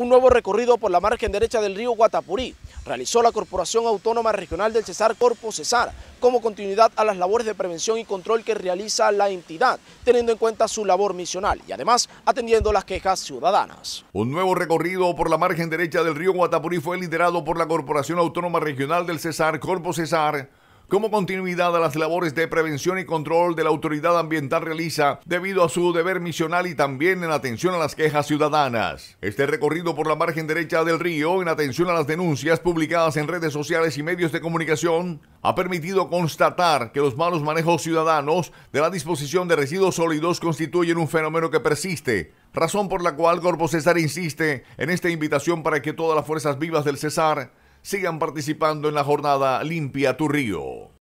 un nuevo recorrido por la margen derecha del río Guatapurí realizó la Corporación Autónoma Regional del Cesar Corpo Cesar como continuidad a las labores de prevención y control que realiza la entidad, teniendo en cuenta su labor misional y además atendiendo las quejas ciudadanas. Un nuevo recorrido por la margen derecha del río Guatapurí fue liderado por la Corporación Autónoma Regional del Cesar Corpo Cesar como continuidad a las labores de prevención y control de la autoridad ambiental realiza debido a su deber misional y también en atención a las quejas ciudadanas. Este recorrido por la margen derecha del río, en atención a las denuncias publicadas en redes sociales y medios de comunicación, ha permitido constatar que los malos manejos ciudadanos de la disposición de residuos sólidos constituyen un fenómeno que persiste, razón por la cual Corpo César insiste en esta invitación para que todas las fuerzas vivas del César Sigan participando en la jornada Limpia tu Río.